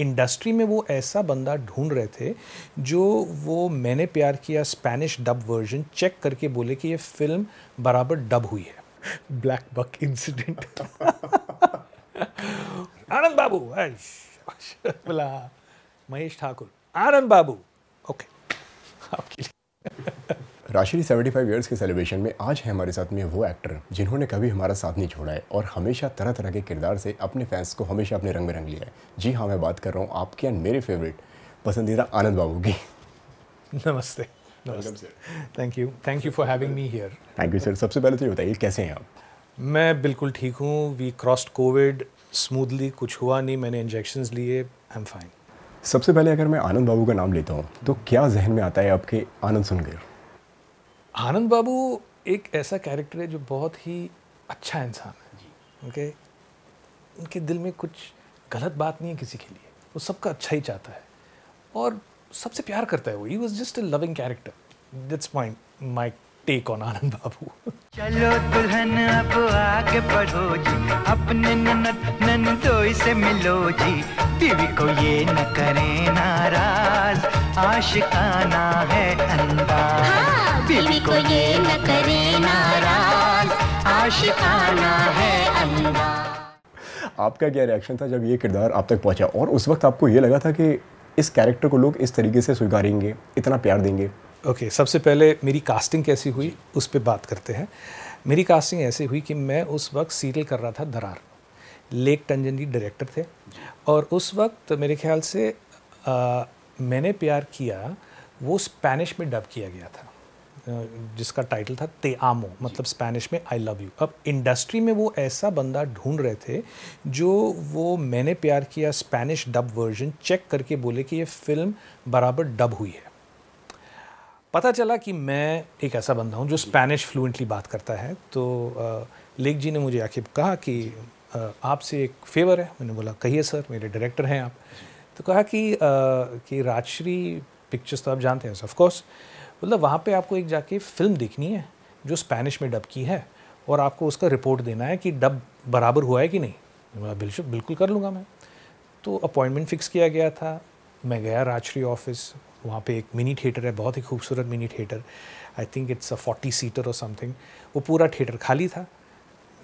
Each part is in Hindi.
इंडस्ट्री में वो ऐसा बंदा ढूंढ रहे थे जो वो मैंने प्यार किया स्पेनिश डब वर्जन चेक करके बोले कि ये फिल्म बराबर डब हुई है black buck incident Anand Babu बोला महेश ठाकुर आनंद बाबू ओके आपके लिए राशिरी 75 ईयर्स के सेलिब्रेशन में आज है हमारे साथ में वो एक्टर जिन्होंने कभी हमारा साथ नहीं छोड़ा है और हमेशा तरह तरह के किरदार से अपने फैंस को हमेशा अपने रंग में रंग लिया है जी हाँ मैं बात कर रहा हूँ आपके एंड मेरे फेवरेट पसंदीदा आनंद बाबू की नमस्ते thank you thank you for having me here thank you sir सबसे पहले तो ये बताइए कैसे हैं आप मैं बिल्कुल ठीक हूँ वी क्रॉस्ड कोविड स्मूथली कुछ हुआ नहीं मैंने इंजेक्शन लिए आई एम फाइन सबसे पहले अगर मैं आनंद बाबू का नाम लेता हूँ तो क्या जहन में आता है आपके आनंद सुनकर आनंद बाबू एक ऐसा कैरेक्टर है जो बहुत ही अच्छा इंसान है ओके उनके दिल में कुछ गलत बात नहीं है किसी के लिए वो सबका अच्छा ही चाहता है और सबसे प्यार करता है वो he was just a loving character that's my my take on Anand Babu चलो दुल्हन अब आगे बढ़ो जी अपने ननद ननदोई से मिलो जी टीवी को ये न करें नाराज आशिकाना है अंदाज हाँ। दिल को तो ये न करे नाराज आशिकाना है अल्लाह आपका क्या रिएक्शन था जब ये किरदार आप तक पहुंचा और उस वक्त आपको ये लगा था कि इस कैरेक्टर को लोग इस तरीके से स्वीकारेंगे इतना प्यार देंगे ओके okay, सबसे पहले मेरी कास्टिंग कैसी हुई उस पर बात करते हैं मेरी कास्टिंग ऐसी हुई कि मैं उस वक्त सीरियल कर रहा था दरार लेक टंजन जी डायरेक्टर थे और उस वक्त मेरे ख्याल से आ, मैंने प्यार किया वो स्पेनिश में डब किया गया था जिसका टाइटल था ते आमो मतलब स्पेनिश में आई लव यू अब इंडस्ट्री में वो ऐसा बंदा ढूंढ रहे थे जो वो मैंने प्यार किया स्पेनिश डब वर्जन चेक करके बोले कि ये फिल्म बराबर डब हुई है पता चला कि मैं एक ऐसा बंदा हूँ जो स्पेनिश फ्लुएंटली बात करता है तो लेख जी ने मुझे आखिर कहा कि आपसे एक फेवर है मैंने बोला कहिए सर मेरे डायरेक्टर हैं आप तो कहा कि आ, कि राजश्री पिक्चर्स तो आप जानते हैं ऑफ कोर्स मतलब वहाँ पे आपको एक जाके फिल्म देखनी है जो स्पेनिश में डब की है और आपको उसका रिपोर्ट देना है कि डब बराबर हुआ है कि नहीं बोला बिल्कुल बिल्कुल कर लूँगा मैं तो अपॉइंटमेंट फ़िक्स किया गया था मैं गया राजश्री ऑफिस वहाँ पे एक मिनी थिएटर है बहुत ही खूबसूरत mini theatre I think it's a forty seater और समथिंग वो पूरा थिएटर खाली था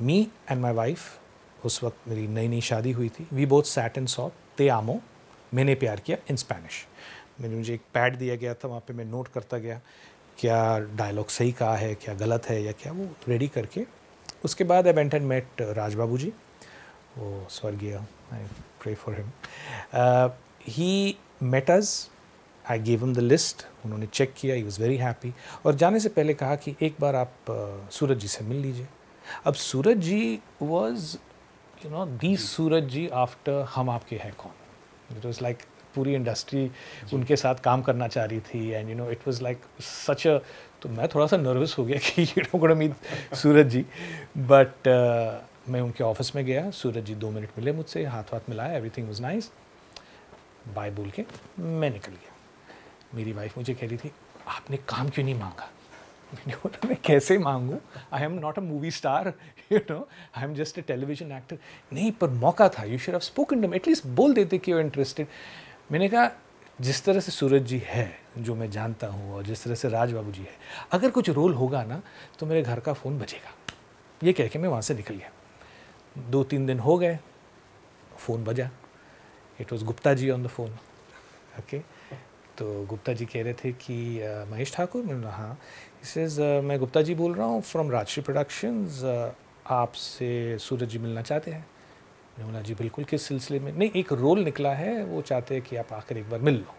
मी एंड माई वाइफ उस वक्त मेरी नई नई शादी हुई थी we both sat and saw ते आमो मैंने प्यार किया इन स्पेनिश मैंने मुझे एक पैड दिया गया था वहाँ पे मैं नोट करता गया क्या डायलॉग सही कहा है क्या गलत है या क्या वो रेडी करके उसके बाद I went and met Raj Babu ji वो स्वर्गीय I pray for him he matters I gave him the list उन्होंने चेक किया ही वॉज़ वेरी हैप्पी और जाने से पहले कहा कि एक बार आप सूरज जी से मिल लीजिए अब Sooraj ji was you know the Sooraj ji after Hum Aapke Hain Koun it was like पूरी इंडस्ट्री उनके साथ काम करना चाह रही थी and you know it was like such a तो मैं थोड़ा सा नर्वस हो गया कि you Sooraj ji but uh, मैं उनके ऑफिस में गया सूरज जी दो मिनट मिले मुझसे हाथ हाथ मिलाया एवरीथिंग वाज नाइस बाय बोल के मैं निकल गया मेरी वाइफ मुझे कह रही थी आपने काम क्यों नहीं मांगा मैंने बोला मैं कैसे मांगूँ I am not a movie star you know I am just a television actor नहीं पर मौका था you should have spoken to at least बोल देते कि यू इंटरेस्टेड मैंने कहा जिस तरह से सूरज जी है जो मैं जानता हूँ और जिस तरह से राज बाबू जी है अगर कुछ रोल होगा ना तो मेरे घर का फ़ोन बजेगा ये कह के मैं वहाँ से निकल गया दो तीन दिन हो गए फ़ोन बजा it was Gupta ji on the phone okay तो गुप्ता जी कह रहे थे कि महेश ठाकुर मैंने हाँ इस मैं गुप्ता जी बोल रहा हूँ फ्रॉम राजश्री प्रोडक्शंस आपसे सूरज जी मिलना चाहते हैं मैंने बोला जी बिल्कुल किस सिलसिले में नहीं एक रोल निकला है वो चाहते हैं कि आप आखिर एक बार मिल लो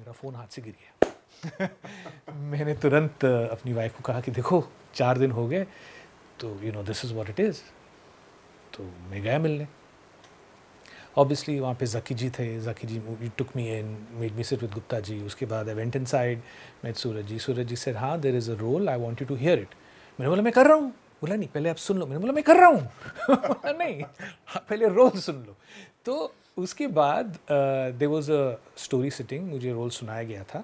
मेरा फ़ोन हाथ से गिर गया मैंने तुरंत अपनी वाइफ को कहा कि देखो चार दिन हो गए तो you know this is what it is तो मैं गया मिलने ऑब्वियसली वहाँ पे जकी जी थे Jaki ji took me in made me sit with Gupta ji उसके बाद I went inside met Sooraj ji Sooraj ji sir हाँ there is a role I want you to hear it मैंने बोला मैं कर रहा हूँ बोला नहीं पहले आप सुन लो मैंने बोला मैं कर रहा हूँ नहीं हाँ, पहले रोल सुन लो तो उसके बाद there was a story sitting मुझे रोल सुनाया गया था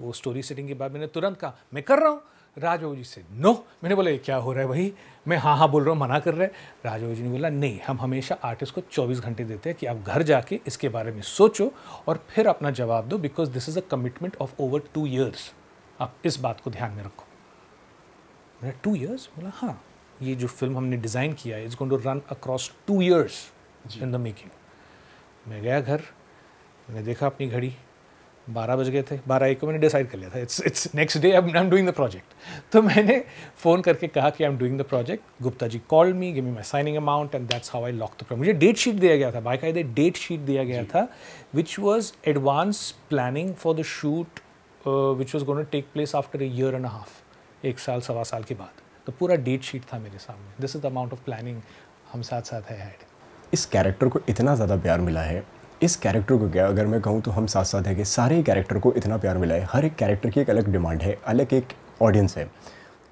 वो स्टोरी सिटिंग के बाद मैंने तुरंत कहा मैं कर रहा हूँ राजबाबू जी से नो मैंने बोला ये क्या हो रहा है भाई मैं हाँ हाँ बोल रहा हूँ मना कर रहा है राजबाबू जी ने बोला नहीं हम हमेशा आर्टिस्ट को 24 घंटे देते हैं कि आप घर जाके इसके बारे में सोचो और फिर अपना जवाब दो because this is a commitment of over two years आप इस बात को ध्यान में रखो मैंने टू ईयर्स बोला हाँ ये जो फिल्म हमने डिज़ाइन किया है is going to run across two years in the making मैं गया घर मैंने देखा अपनी घड़ी बारह बज गए थे बारह एक को मैंने डिसाइड कर लिया था it's it's next day I am doing the project तो मैंने फ़ोन करके कहा कि I am doing the project Gupta ji call me give me my signing amount and that's how I lock the मुझे डेट शीट दिया गया था बायकायदे डेट शीट दिया गया था which was advance planning for the shoot which was gonna take place after a year and half एक साल सवा साल के बाद तो पूरा डेट शीट था मेरे सामने this is the amount of planning हम साथ साथ है हेड इस कैरेक्टर को इतना ज़्यादा प्यार मिला है इस कैरेक्टर को क्या अगर मैं कहूँ तो हम साथ साथ है कि सारे कैरेक्टर को इतना प्यार मिला है हर एक कैरेक्टर की एक अलग डिमांड है अलग एक ऑडियंस है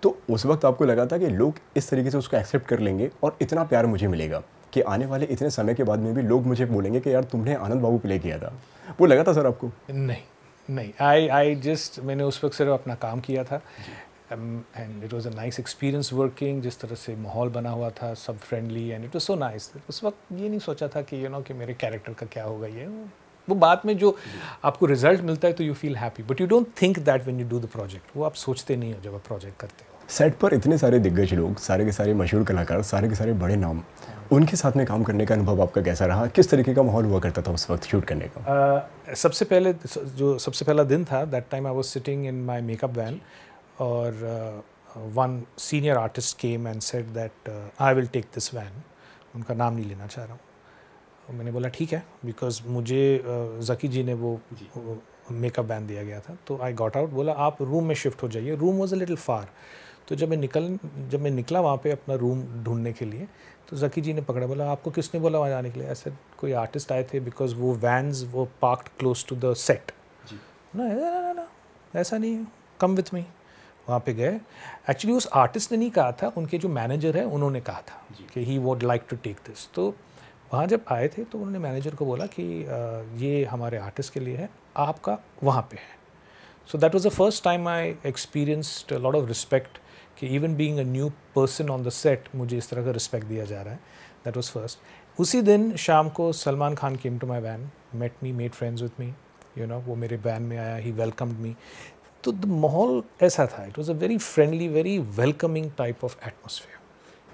तो उस वक्त आपको लगा था कि लोग इस तरीके से उसको एक्सेप्ट कर लेंगे और इतना प्यार मुझे मिलेगा कि आने वाले इतने समय के बाद में भी लोग मुझे बोलेंगे कि यार तुमने आनंद बाबू प्ले किया था वो लगा था सर आपको नहीं नहीं आई आई जस्ट मैंने उस वक्त सिर्फ अपना काम किया था and it was a nice experience working जिस तरह से माहौल बना हुआ था सब friendly and it was so nice उस वक्त ये नहीं सोचा था कि यू you नो know, कि मेरे कैरेक्टर का क्या होगा ये वो बाद में जो आपको रिजल्ट मिलता है तो you feel happy but you don't think that when you do the project वो आप सोचते नहीं हो जब आप प्रोजेक्ट करते हो सेट पर इतने सारे दिग्गज लोग सारे के सारे मशहूर कलाकार सारे के सारे बड़े नाम उनके साथ में काम करने का अनुभव आपका कैसा रहा किस तरीके का माहौल हुआ करता था उस वक्त शूट करने का uh, सबसे पहले जो सबसे पहला दिन था that time I was sitting in my makeup van और one senior artist came and said that I will take this van उनका नाम नहीं लेना चाह रहा हूँ तो मैंने बोला ठीक है बिकॉज मुझे जकी uh, जी ने वो मेकअप बैन दिया गया था तो आई गॉट आउट बोला आप रूम में शिफ्ट हो जाइए room was a little far तो जब मैं निकल जब मैं निकला वहाँ पे अपना रूम ढूंढने के लिए तो जकी जी ने पकड़ा बोला आपको किसने बोला वहाँ जाने के लिए ऐसे कोई आर्टिस्ट आए थे बिकॉज वो वैन्स वो parked close to the set ना ऐसा नहीं है कम विथ मी वहाँ पे गए एक्चुअली उस आर्टिस्ट ने नहीं कहा था उनके जो मैनेजर है उन्होंने कहा था कि he would like to take this तो वहाँ जब आए थे तो उन्होंने मैनेजर को बोला कि ये हमारे आर्टिस्ट के लिए है आपका वहाँ पे है so that was the first time I experienced lot of respect कि even being a new person on the set मुझे इस तरह का रिस्पेक्ट दिया जा रहा है दैट वॉज फर्स्ट उसी दिन शाम को Salman Khan came to my van met me made friends with me you know वो मेरे वैन में आया ही वेलकम्ड मी तो द माहौल ऐसा था it was a very friendly very welcoming type of atmosphere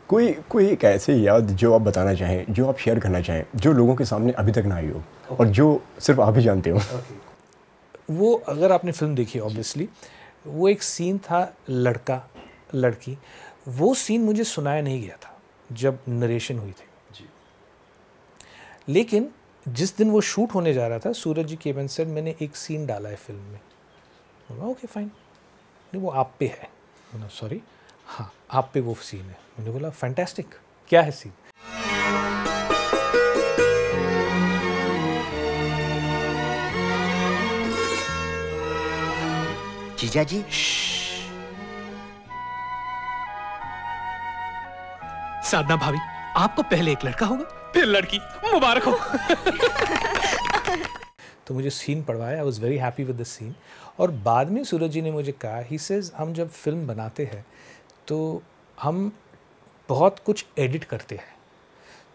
कोई कोई एक ऐसी याद जो आप बताना चाहें जो आप शेयर करना चाहें जो लोगों के सामने अभी तक ना आई हो okay. और जो सिर्फ आप ही जानते हो okay. वो अगर आपने फिल्म देखी ऑब्वियसली वो एक सीन था लड़का लड़की वो सीन मुझे सुनाया नहीं गया था जब नरेशन हुई थी लेकिन जिस दिन वो शूट होने जा रहा था सूरज जी के सर मैंने एक सीन डाला है फिल्म में बोला ओके फाइन नहीं वो आप पे है बोला सॉरी हाँ आप पे वो सीन है मैंने बोला फैंटेस्टिक क्या है सीन जीजा जी साधना भाभी आपको पहले एक लड़का होगा फिर लड़की मुबारक हो तो मुझे सीन पढ़वाया I was very happy with the scene और बाद में सूरज जी ने मुझे कहा ही सेज़ हम जब फिल्म बनाते हैं तो हम बहुत कुछ एडिट करते हैं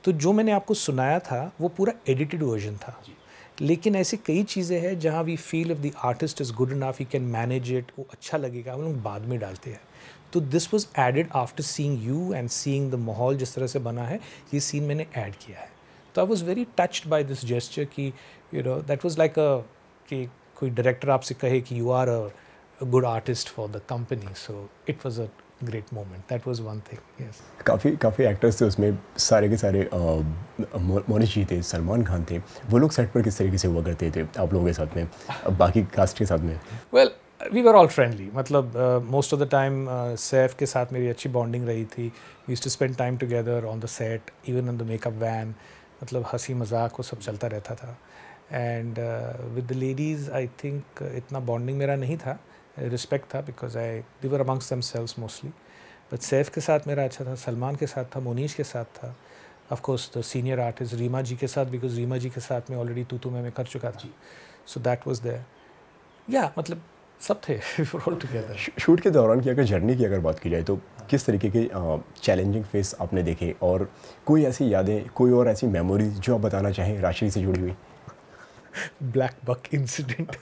तो जो मैंने आपको सुनाया था वो पूरा एडिटेड वर्जन था लेकिन ऐसी कई चीज़ें हैं जहाँ we feel if the artist is good enough you can manage it वो अच्छा लगेगा हम लोग बाद में डालते हैं तो this was added after seeing you and seeing the माहौल जिस तरह से बना है ये सीन मैंने ऐड किया है तो I was very touched by this gesture कि you know that was like a कि कोई डायरेक्टर आपसे कहे कि you are a good artist for the company so it was a great moment that was one thing yes काफ़ी काफ़ी एक्टर्स थे उसमें सारे के सारे मोनिश जी थे सलमान खान थे वो लोग सेट पर किस तरीके से हुआ करते थे आप लोगों के साथ में बाकी कास्ट के साथ में well we are all friendly मतलब most of the time Saif के साथ मेरी अच्छी बॉन्डिंग रही थी use to spend time together on the set even on the makeup van मतलब हंसी मजाक वो सब चलता रहता था and with the ladies I think इतना बॉन्डिंग मेरा नहीं था रिस्पेक्ट था because I they were amongst themselves mostly but Saif के साथ मेरा अच्छा था सलमान के साथ था मोनीश के साथ था of course the senior artist Reema ji के साथ बिकॉज रीमा जी के साथ मैं ऑलरेडी तू तू मैं कर चुका था सो दैट वॉज द या मतलब सब थे ऑल टुगेदर शूट के दौरान की अगर जर्नी की अगर बात की जाए तो किस तरीके के चैलेंजिंग फेस आपने देखे और कोई ऐसी यादें कोई और ऐसी मेमोरीज जो आप बताना चाहें राशि से जुड़ी हुई ब्लैक बक इंसिडेंट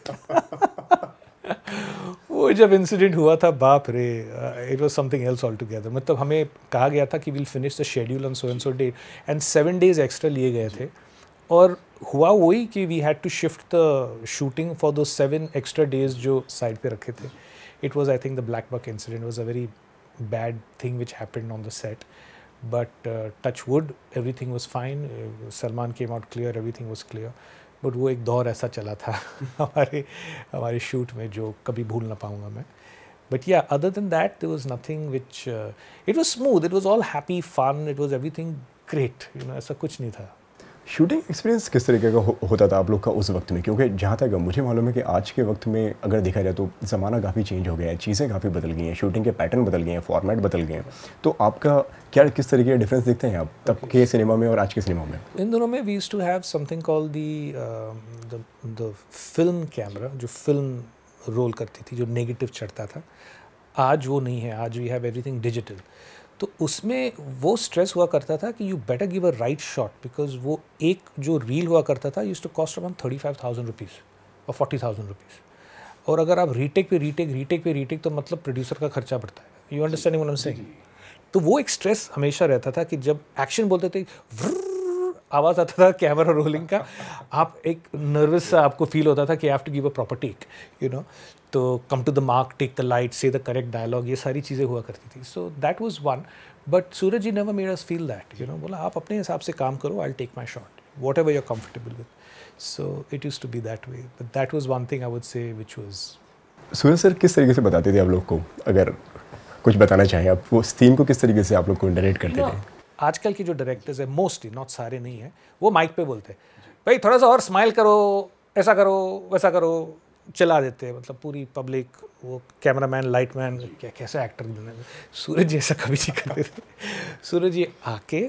वो जब इंसिडेंट हुआ था बाप रे it was something else all together मतलब हमें कहा गया था कि will finish the schedule on so and so day and seven days extra लिए गए थे और हुआ वही कि we had to shift the shooting for those seven extra days जो साइड पे रखे थे it was I think the black buck incident was a very bad thing which happened on the set but touch wood everything was fine Salman came out clear everything was clear but वो एक दौर ऐसा चला था हमारे हमारे शूट में जो कभी भूल ना पाऊँगा मैं but yeah other than that there was nothing which it was smooth it was all happy fun it was everything great you know ऐसा कुछ नहीं था शूटिंग एक्सपीरियंस किस तरीके का हो, होता था आप लोग का उस वक्त में क्योंकि जहाँ तक मुझे मालूम है कि आज के वक्त में अगर देखा जाए तो ज़माना काफ़ी चेंज हो गया है चीज़ें काफ़ी बदल गई हैं शूटिंग के पैटर्न बदल गए हैं फॉर्मेट बदल गए हैं तो आपका क्या किस तरीके का डिफरेंस देखते हैं आप तब okay. के सिनेमा में और आज के सिनेमा में इन दोनों में we use to have something call the the film camera जो फिल्म रोल करती थी जो नेगेटिव चढ़ता था आज वो नहीं है आज वी हैव एवरीथिंग डिजिटल तो उसमें वो स्ट्रेस हुआ करता था कि you better give a right shot because वो एक जो रील हुआ करता था use to cost about thirty five thousand rupees और फोर्टी थाउजेंड रुपीज़ और अगर आप रीटेक पे रीटेक रीटेक पे रीटेक तो मतलब प्रोड्यूसर का खर्चा बढ़ता है यू अंडरस्टैंडिंग से तो वो एक स्ट्रेस हमेशा रहता था कि जब एक्शन बोलते थे आवाज़ आता था कैमरा रोलिंग का आप एक नर्वस सा आपको फील होता था कि have to give a proper take you know तो come to the mark take the light say the correct dialogue ये सारी चीज़ें हुआ करती थी so that was one but Sooraj ji never made us feel that you know बोला आप अपने हिसाब से काम करो I take my shot whatever you're comfortable with so it use to be that way but that was one thing I would say which was Suraj sir किस तरीके से बताते थे आप लोग को अगर कुछ बताना चाहें आप वो थीम को किस तरीके से आप लोग को इंटरनेट करते थे आजकल के जो डायरेक्टर्स है मोस्टली नॉट सारे नहीं है वो माइक पे बोलते हैं भाई थोड़ा सा और स्माइल करो ऐसा करो वैसा करो चला देते हैं मतलब पूरी पब्लिक वो कैमरा मैन लाइट मैन क्या कैसा एक्टर मिलने सूरज जी ऐसा कभी नहीं करते थे सूरज जी आके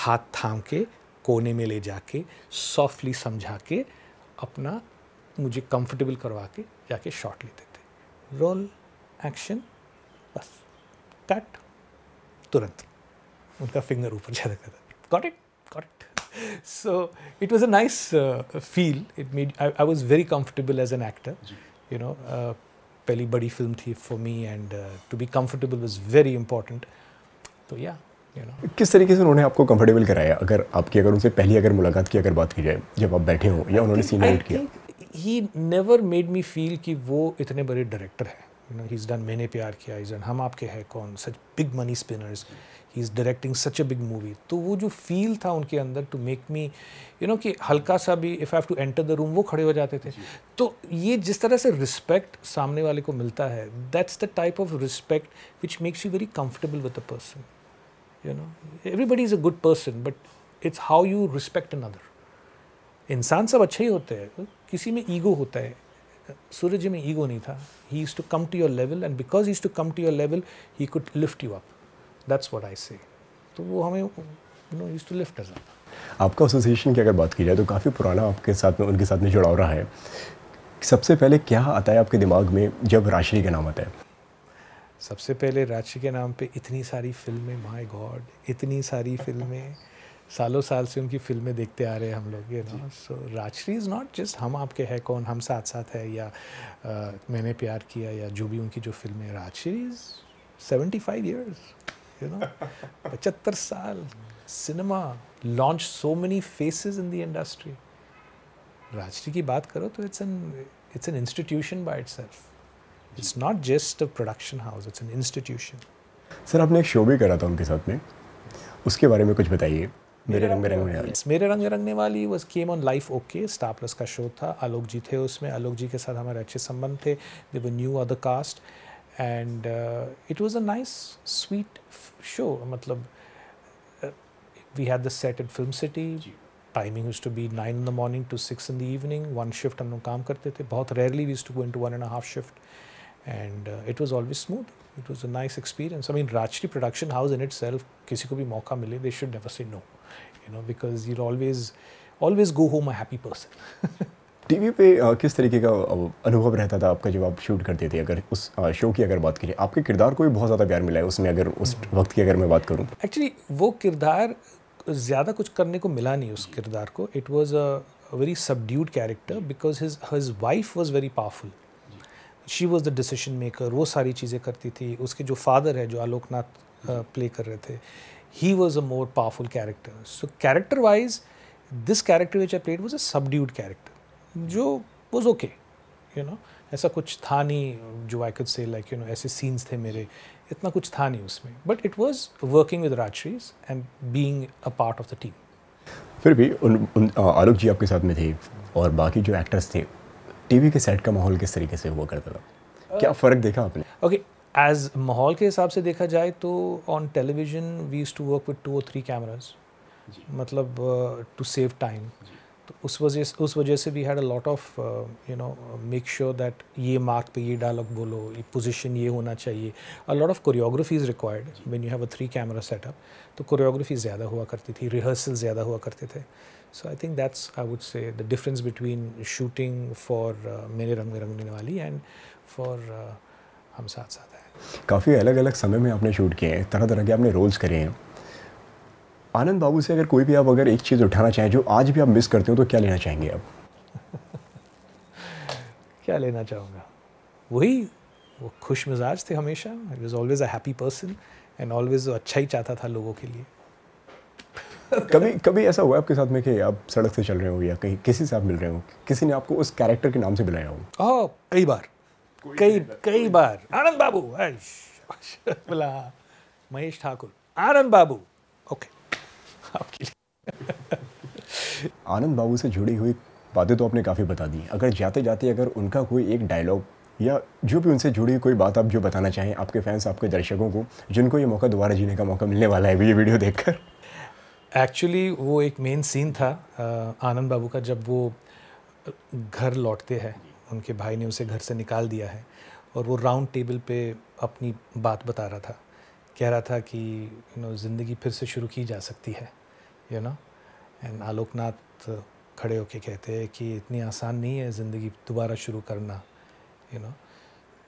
हाथ थाम के कोने में ले जाके सॉफ्टली समझा के अपना मुझे कंफर्टेबल करवा के जाके शॉट लेते थे रोल एक्शन बस कट तुरंत उनका फिंगर ऊपर जा रखा था got it got it so it was a nice feel it made I was very comfortable as an actor you know पहली बड़ी फिल्म थी for me and to be comfortable was very important तो या You know. किस तरीके से उन्होंने आपको कंफर्टेबल कराया अगर आपकी अगर उनसे पहली अगर मुलाकात की अगर बात की जाए जब आप बैठे हो या उन्होंने सीन एडिट किया he never made me feel कि वो इतने बड़े डायरेक्टर हैं you know he is done Maine Pyar Kiya is done Hum Aapke Hain Kaun such big money spinners he is directing such a big movie तो वो जो फील था उनके अंदर to make me you know कि हल्का सा भी if have to enter the room वो खड़े हो जाते थे तो ये जिस तरह से रिस्पेक्ट सामने वाले को मिलता है that's the type of respect which makes you very comfortable with a person you know everybody is a good person but it's how you respect another इंसान सब अच्छे ही होते हैं किसी में ईगो होता है सूर्य जी में ईगो नहीं था he is to come to your level and because he is to come to your level he could lift you up that's what I say तो वो हमें you know use to lift us आपका एसोसिएशन की अगर बात की जाए तो काफ़ी पुराना आपके साथ में उनके साथ में जुड़ाव रहा है सबसे पहले क्या आता है आपके दिमाग में जब राशि का नाम आता है सबसे पहले राशि के नाम पे इतनी सारी फिल्में माय गॉड इतनी सारी फिल्में सालों साल से उनकी फिल्में देखते आ रहे हैं हम लोग ये ना so Rajshri is not just Hum Aapke है कौन हम साथ साथ है या आ, मैंने प्यार किया या जो भी उनकी जो फिल्में Rajshri is seventy five years you know पचहत्तर साल cinema launch so many faces in the industry Rajshri की बात करो तो it's an it's an institution by itself it's not just a production house it's an institution sir आपने एक शो भी करा था उनके साथ में उसके बारे में कुछ बताइए मेरे रंग में रंगने वाली मेरे रंग में रंगने वाली वो came on Life OK Star Plus का शो था आलोक जी थे उसमें आलोक जी के साथ हमारे अच्छे संबंध थे they knew other cast and uh, it was a nice sweet show matlab uh, we had the set at film city timing used to be 9 in the morning to 6 in the evening one shift hum log kaam karte the bahut rarely we used to go into one and a half shift and uh, it was always smooth it was a nice experience i mean rajshri production house in itself kisi ko bhi mauka mile they should never say no you know because you'll always always go home a happy person TV पे किस तरीके का अनुभव रहता था आपका जब आप शूट करते थे अगर उस शो की अगर बात करें आपके किरदार को भी बहुत ज़्यादा प्यार मिला है उसमें अगर उस वक्त की अगर मैं बात करूँ एक्चुअली वो किरदार ज़्यादा कुछ करने को मिला नहीं उस किरदार को it was a very subdued character because his his wife was very powerful she was the decision maker वो सारी चीज़ें करती थी उसके जो फादर है जो आलोकनाथ प्ले कर रहे थे he was a more powerful character so character wise this character which I played was a subdued character जो वॉज ओके यू नो ऐसा कुछ था नहीं जो I could say like you know ऐसे सीन्स थे मेरे इतना कुछ था नहीं उसमें but it was working with Rajshri's and being a part of the team फिर भी उन, उन आलोक जी आपके साथ में थे और बाकी जो एक्टर्स थे टीवी के सेट का माहौल किस तरीके से हुआ करता था uh, क्या फ़र्क देखा आपने ओके एज माहौल के हिसाब से देखा जाए तो on television we use to work with two और थ्री कैमराज मतलब टू सेव टाइम तो उस वजह से उस वजह से we had a lot of you know make sure that ये मार्क पे ये डायलॉग बोलो ये पोजीशन ये होना चाहिए a lot of choreography is required when you have a three camera setup तो कोरियोग्राफी ज़्यादा हुआ करती थी रिहर्सल ज़्यादा हुआ करते थे so I think that's I would say the difference between shooting for Mere Rang में रंगने वाली एंड फॉर uh, हम साथ साथ हैं काफ़ी अलग अलग समय में आपने शूट किए हैं तरह तरह के आपने रोल्स करे हैं आनंद बाबू से अगर कोई भी आप अगर एक चीज़ उठाना चाहें जो आज भी आप मिस करते हो तो क्या लेना चाहेंगे आप क्या लेना चाहूँगा वही वो खुश मिजाज थे हमेशा I was always a happy person and always अच्छा ही चाहता था लोगों के लिए कभी कभी ऐसा हुआ आपके साथ में कि आप सड़क से चल रहे हो या कहीं किसी से आप मिल रहे हो किसी ने आपको उस कैरेक्टर के नाम से बुलाया हो ओह कई बार कई कई बार आनंद बाबू बोला हाँ, महेश ठाकुर आनंद बाबू ओके आपके लिए आनंद बाबू से जुड़ी हुई बातें तो आपने काफ़ी बता दी अगर जाते जाते अगर उनका कोई एक डायलॉग या जो भी उनसे जुड़ी कोई बात आप जो बताना चाहें आपके फैंस आपके दर्शकों को जिनको ये मौका दोबारा जीने का मौका मिलने वाला है ये वीडियो देखकर एक्चुअली वो एक मेन सीन था आनंद बाबू का जब वो घर लौटते हैं उनके भाई ने उसे घर से निकाल दिया है और वो राउंड टेबल पे अपनी बात बता रहा था कह रहा था कि यू नो ज़िंदगी फिर से शुरू की जा सकती है यू नो एंड आलोकनाथ खड़े होके कहते हैं कि इतनी आसान नहीं है ज़िंदगी दोबारा शुरू करना यू you नो know?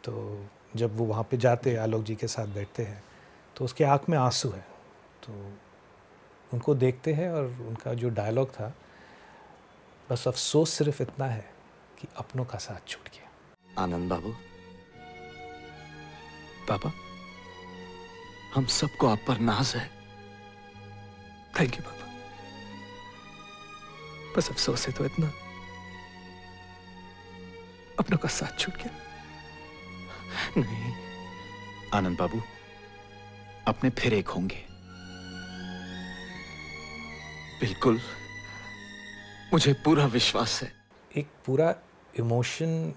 तो जब वो वहाँ पे जाते हैं आलोक जी के साथ बैठते हैं तो उसके आँख में आंसू है तो उनको देखते हैं और उनका जो डायलॉग था बस अफसोस सिर्फ इतना है कि अपनों का साथ छूट गया आनंद बाबू पापा हम सबको आप पर नाज है थैंक यू बस अफसोस है तो इतना अपनों का साथ छूट गया नहीं आनंद बाबू अपने फिर एक होंगे बिल्कुल मुझे पूरा विश्वास है एक पूरा इमोशन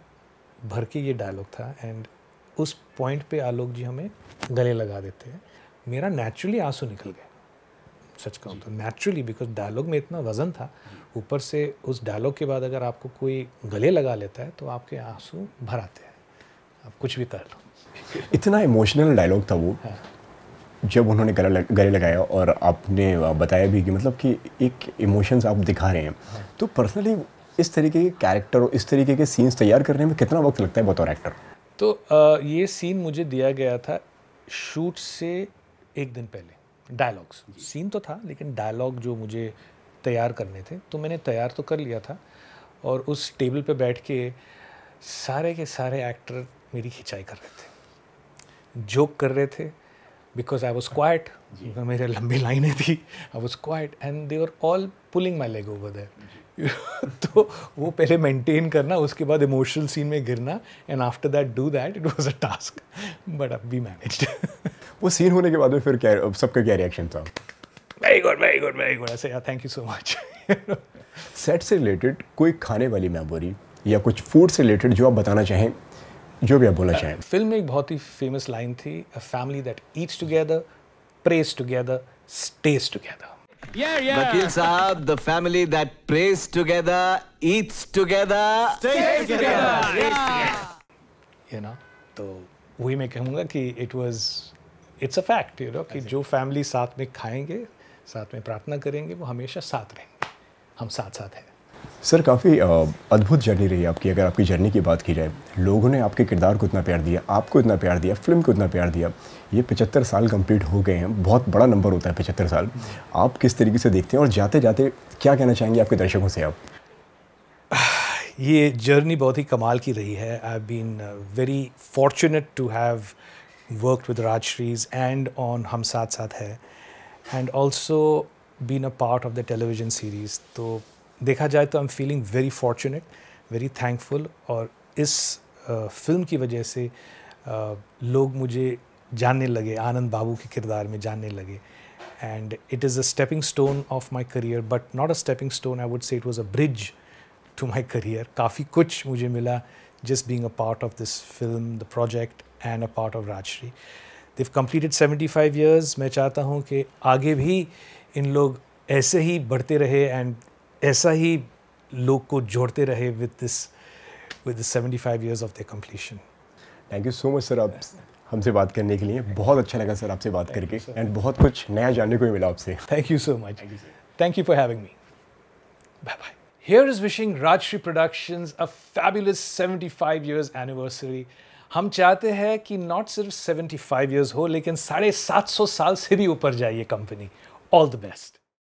भर के ये डायलॉग था एंड उस पॉइंट पे आलोक जी हमें गले लगा देते हैं मेरा नेचुरली आंसू निकल गया सच कहूँ तो नेचुरली बिकॉज डायलॉग में इतना वज़न था ऊपर से उस डायलॉग के बाद अगर आपको कोई गले लगा लेता है तो आपके आंसू भर आते हैं आप कुछ भी कर लो इतना इमोशनल डायलॉग था वो हाँ। जब उन्होंने गला लग, गले लगाया और आपने बताया भी कि मतलब कि एक इमोशंस आप दिखा रहे हैं हाँ। तो पर्सनली इस तरीके के कैरेक्टर और इस तरीके के सीन्स तैयार करने में कितना वक्त लगता है बतौर एक्टर तो आ, ये सीन मुझे दिया गया था शूट से एक दिन पहले डायलॉग्स सीन तो था लेकिन डायलॉग जो मुझे तैयार करने थे तो मैंने तैयार तो कर लिया था और उस टेबल पे बैठ के सारे के सारे एक्टर मेरी खिंचाई कर रहे थे जोक कर रहे थे बिकॉज आई वॉज क्वाइट मेरे लंबी लाइनें थी I was quiet and they are all pulling my leg over there तो वो पहले मेंटेन करना उसके बाद इमोशनल सीन में गिरना and after that do that it was a task but अब वी मैनेज वो सीन होने के बाद में फिर क्या सबका क्या रिएक्शन था very good very good very good ऐसे यार thank you so much set से रिलेटेड कोई खाने वाली मेमोरी या कुछ फूड से रिलेटेड जो आप बताना चाहें जो भी आप बोलना uh, चाहें फिल्म में एक बहुत ही फेमस लाइन थी a family that eats together prays together stays together Yeah, yeah. Vakil Saab, the family that prays together, eats together, stays, stays तो वही मैं कहूँगा कि it was, it's a fact you know कि जो फैमिली साथ में खाएंगे साथ में प्रार्थना करेंगे वो हमेशा साथ रहेंगे हम साथ साथ हैं सर काफ़ी अद्भुत जर्नी रही आपकी अगर आपकी जर्नी की बात की जाए लोगों ने आपके किरदार को इतना प्यार दिया आपको इतना प्यार दिया फिल्म को इतना प्यार दिया ये पचहत्तर साल कंप्लीट हो गए हैं बहुत बड़ा नंबर होता है पचहत्तर साल आप किस तरीके से देखते हैं और जाते जाते क्या कहना चाहेंगे आपके दर्शकों से आप ये जर्नी बहुत ही कमाल की रही है I been very fortunate to have work with Rajshri's and on Hum साथ साथ है and also been a part of the television series. So, देखा जाए तो I'm feeling very fortunate, very thankful. और इस फिल्म की वजह से लोग मुझे जानने लगे आनंद बाबू के किरदार में जानने लगे and it is a stepping stone of my career but not a stepping stone i would say it was a bridge to my career काफ़ी कुछ मुझे मिला just being a part of this film the project and a part of Rajshri देव कम्प्लीटेड फाइव ईयर्स मैं चाहता हूँ कि आगे भी इन लोग ऐसे ही बढ़ते रहे एंड ऐसा ही लोग को जोड़ते रहे with this with this five years of the completion thank you so much sir आप हमसे बात करने के लिए बहुत अच्छा लगा सर आपसे बात करके एंड बहुत कुछ नया जानने को मिला आपसे thank you so much thank you for having me bye bye is wishing Rajshri production Productions a fabulous 75 years anniversary हम चाहते हैं कि नॉट सिर्फ 75 फाइव ईयर्स हो लेकिन साढ़े सात सौ साल से भी ऊपर जाइए कंपनी ऑल द बेस्ट